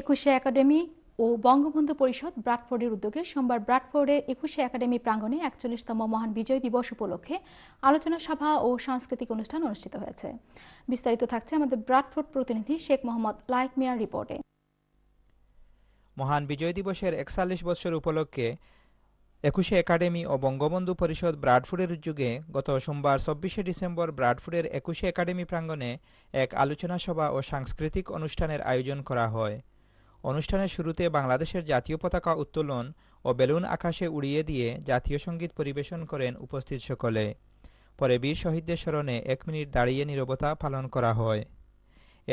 একুশে একাডেমি ও বঙ্গবন্ধু পরিষদ ব্রাডফোর্ডের উদ্যোগে সোমবার ব্রাডফোর্ডে একুশে একাডেমি প্রাঙ্গণে একচল্লিশতম মহান বিজয় দিবস উপলক্ষে আলোচনা সভা ও সাংস্কৃতিক অনুষ্ঠান অনুষ্ঠিত হয়েছে বিস্তারিত থাকছে আমাদের ব্রাডফোর্ড প্রতিনিধি শেখ মোহাম্মদ লাইক মিয়ার রিপোর্টে মহান বিজয় দিবসের একচল্লিশ বছর উপলক্ষে একুশে একাডেমি ও বঙ্গবন্ধু পরিষদ ব্রাডফুডের উদ্যোগে গত সোমবার চব্বিশে ডিসেম্বর ব্রাডফুডের একুশে একাডেমি প্রাঙ্গণে এক আলোচনা সভা ও সাংস্কৃতিক অনুষ্ঠানের আয়োজন করা হয় অনুষ্ঠানের শুরুতে বাংলাদেশের জাতীয় পতাকা উত্তোলন ও বেলুন আকাশে উড়িয়ে দিয়ে জাতীয় সঙ্গীত পরিবেশন করেন উপস্থিত সকলে পরে বীর শহীদদের স্মরণে এক মিনিট দাঁড়িয়ে নিরবতা পালন করা হয়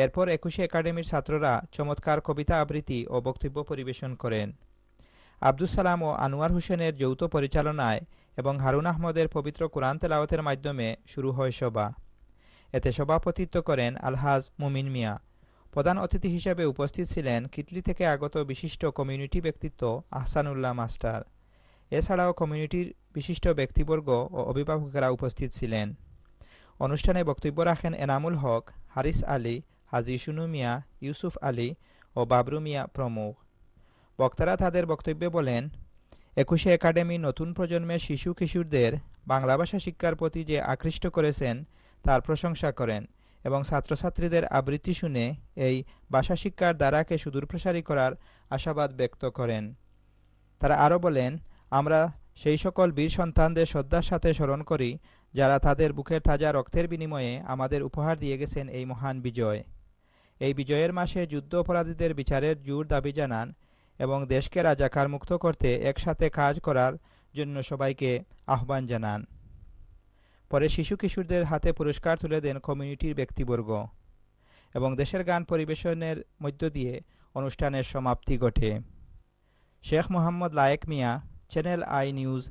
এরপর একুশে একাডেমির ছাত্ররা চমৎকার কবিতা আবৃত্তি ও বক্তব্য পরিবেশন করেন আব্দুল সালাম ও আনোয়ার হোসেনের যৌথ পরিচালনায় এবং হারুন আহমদের পবিত্র কোরআন তেলাওয়াতের মাধ্যমে শুরু হয় সভা এতে সভাপতিত্ব করেন আলহাজ মুমিন মিয়া প্রধান অতিথি হিসেবে উপস্থিত ছিলেন কিতলি থেকে আগত বিশিষ্ট কমিউনিটি ব্যক্তিত্ব আহসানুল্লাহ মাস্টার এছাড়াও কমিউনিটির বিশিষ্ট ব্যক্তিবর্গ ও অভিভাবকেরা উপস্থিত ছিলেন অনুষ্ঠানে বক্তব্য রাখেন এনামুল হক হারিস আলী হাজি সুনু মিয়া ইউসুফ আলী ও বাবরু মিয়া প্রমুখ বক্তারা তাদের বক্তব্যে বলেন একুশে একাডেমি নতুন প্রজন্মের শিশু কিশোরদের বাংলা ভাষা শিক্ষার প্রতি যে আকৃষ্ট করেছেন তার প্রশংসা করেন এবং ছাত্রছাত্রীদের আবৃত্তি শুনে এই ভাষা শিক্ষার দ্বারাকে সুদূরপ্রসারী করার আশাবাদ ব্যক্ত করেন তারা আরও বলেন আমরা সেই সকল বীর সন্তানদের শ্রদ্ধার সাথে স্মরণ করি যারা তাদের বুকের তাজা রক্তের বিনিময়ে আমাদের উপহার দিয়ে গেছেন এই মহান বিজয় এই বিজয়ের মাসে যুদ্ধ অপরাধীদের বিচারের জোর দাবি জানান এবং দেশকে রাজাকার মুক্ত করতে একসাথে কাজ করার জন্য সবাইকে আহ্বান জানান পরে শিশু কিশোরদের হাতে পুরস্কার তুলে দেন কমিউনিটির ব্যক্তিবর্গ এবং দেশের গান পরিবেশনের মধ্য দিয়ে অনুষ্ঠানের সমাপ্তি ঘটে Sheikh Mohammad Layek Miah channel I news